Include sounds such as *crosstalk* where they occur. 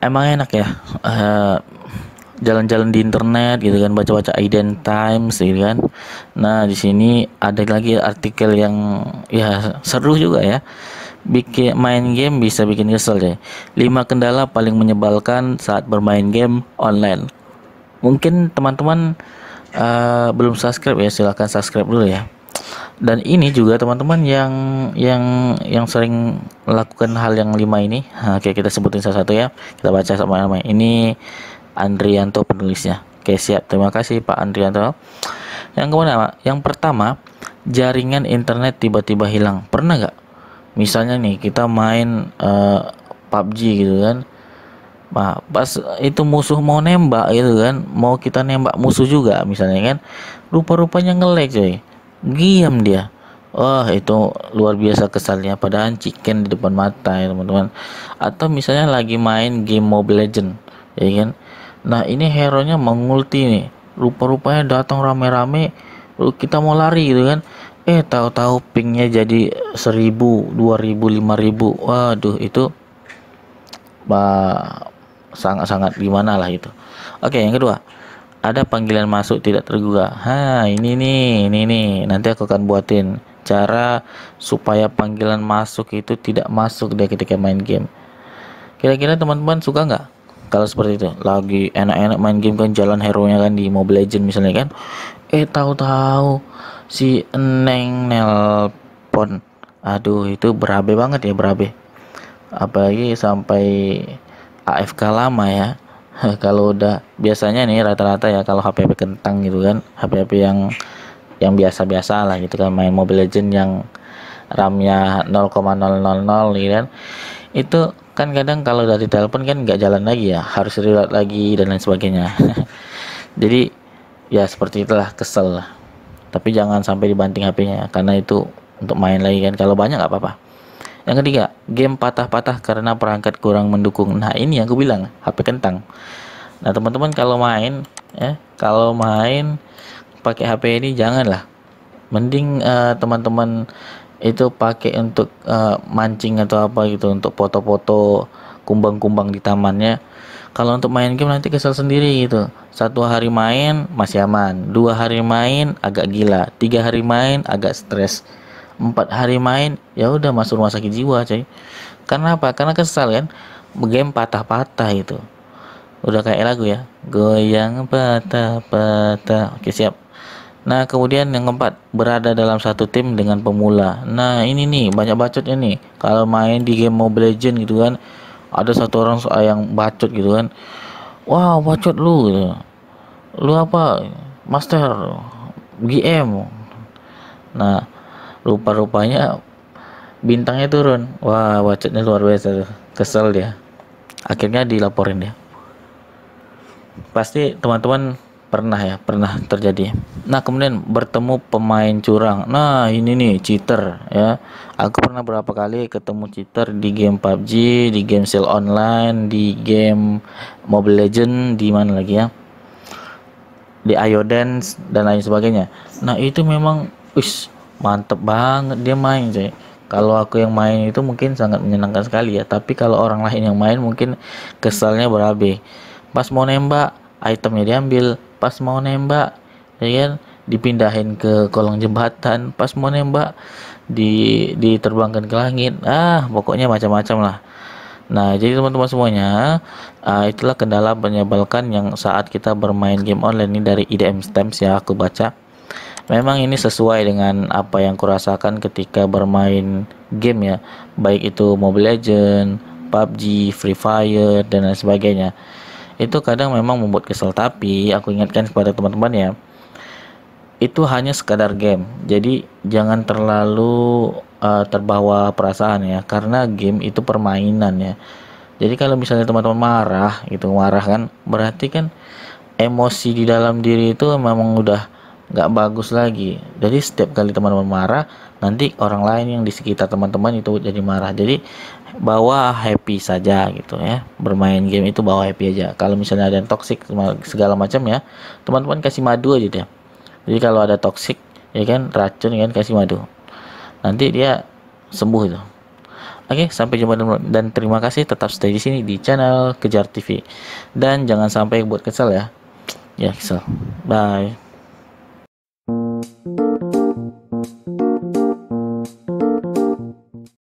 emang enak ya jalan eh, jalan-jalan di internet gitu kan baca-baca Iden Times gitu kan nah di sini ada lagi artikel yang ya seru juga ya bikin main game bisa bikin kesel deh. Lima kendala paling menyebalkan saat bermain game online mungkin teman-teman uh, belum subscribe ya silahkan subscribe dulu ya dan ini juga teman-teman yang yang yang sering lakukan hal yang lima ini nah, oke kita sebutin salah satu ya kita baca sama-sama ini Andrianto penulisnya oke siap terima kasih Pak Andrianto yang kemana yang pertama jaringan internet tiba-tiba hilang pernah nggak misalnya nih kita main uh, eh, PUBG gitu kan Nah, pas itu musuh mau nembak gitu kan, mau kita nembak musuh juga misalnya kan, rupa-rupanya ngelek coy diam dia Wah itu luar biasa kesalnya padahal chicken di depan mata ya teman-teman atau misalnya lagi main game Mobile Legend ya kan nah ini hero nya mengulti nih rupa-rupanya datang rame-rame kita mau lari gitu kan eh tahu-tahu pingnya jadi seribu, dua ribu, lima ribu, waduh itu sangat-sangat gimana lah itu oke yang kedua ada panggilan masuk tidak terduga. Ha, ini nih, ini nih. Nanti aku akan buatin cara supaya panggilan masuk itu tidak masuk deh ketika main game. Kira-kira teman-teman suka nggak? Kalau seperti itu, lagi enak-enak main game kan jalan hero nya kan di Mobile Legend misalnya kan. Eh tahu-tahu si Eneng nelpon. Aduh itu berabe banget ya berabe. Apalagi sampai AFK lama ya *laughs* kalau udah biasanya nih rata-rata ya kalau HP-HP kentang gitu kan HP-HP yang yang biasa-biasa lah gitu kan main Mobile Legend yang RAM-nya 0,000 gitu kan itu kan kadang kalau dari telepon kan nggak jalan lagi ya harus reload lagi dan lain sebagainya *laughs* jadi ya seperti itulah kesel lah tapi jangan sampai dibanting HP-nya karena itu untuk main lagi kan kalau banyak nggak apa-apa yang ketiga, game patah-patah karena perangkat kurang mendukung. Nah, ini yang aku bilang, HP kentang. Nah, teman-teman kalau main ya, kalau main pakai HP ini janganlah. Mending eh, teman-teman uh, itu pakai untuk uh, mancing atau apa gitu untuk foto-foto kumbang-kumbang di tamannya. Kalau untuk main game nanti kesel sendiri gitu. Satu hari main masih aman, dua hari main agak gila, tiga hari main agak stres empat hari main ya udah masuk rumah sakit jiwa cuy karena apa karena kesal kan game patah-patah itu udah kayak lagu ya goyang patah-patah oke siap nah kemudian yang keempat berada dalam satu tim dengan pemula nah ini nih banyak bacot ini kalau main di game Mobile Legend gitu kan ada satu orang eh, yang bacot gitu kan wah wow, bacot lu gitu. lu apa master GM nah rupa-rupanya bintangnya turun wah wacotnya luar biasa kesel dia akhirnya dilaporin dia pasti teman-teman pernah ya pernah terjadi nah kemudian bertemu pemain curang nah ini nih cheater ya aku pernah berapa kali ketemu cheater di game PUBG di game sale online di game Mobile Legend di mana lagi ya di Ayodance dan lain sebagainya nah itu memang wis mantep banget dia main sih. kalau aku yang main itu mungkin sangat menyenangkan sekali ya tapi kalau orang lain yang main mungkin kesalnya berabe pas mau nembak itemnya diambil pas mau nembak ya kan dipindahin ke kolong jembatan pas mau nembak di diterbangkan ke langit ah pokoknya macam-macam lah nah jadi teman-teman semuanya uh, itulah kendala menyebalkan yang saat kita bermain game online ini dari IDM Stamps ya aku baca Memang ini sesuai dengan apa yang kurasakan ketika bermain game ya, baik itu Mobile Legend, PUBG, Free Fire dan lain sebagainya. Itu kadang memang membuat kesel tapi aku ingatkan kepada teman-teman ya, itu hanya sekadar game. Jadi jangan terlalu uh, terbawa perasaan ya karena game itu permainan ya. Jadi kalau misalnya teman-teman marah gitu, marah kan berarti kan emosi di dalam diri itu memang udah nggak bagus lagi jadi setiap kali teman-teman marah nanti orang lain yang di sekitar teman-teman itu jadi marah jadi bawa happy saja gitu ya bermain game itu bawa happy aja kalau misalnya ada yang toxic segala macam ya teman-teman kasih madu aja deh jadi kalau ada toxic ya kan racun ya kan kasih madu nanti dia sembuh itu Oke, sampai jumpa dan terima kasih tetap stay di sini di channel Kejar TV. Dan jangan sampai buat kesel ya. Ya, kesel. Bye.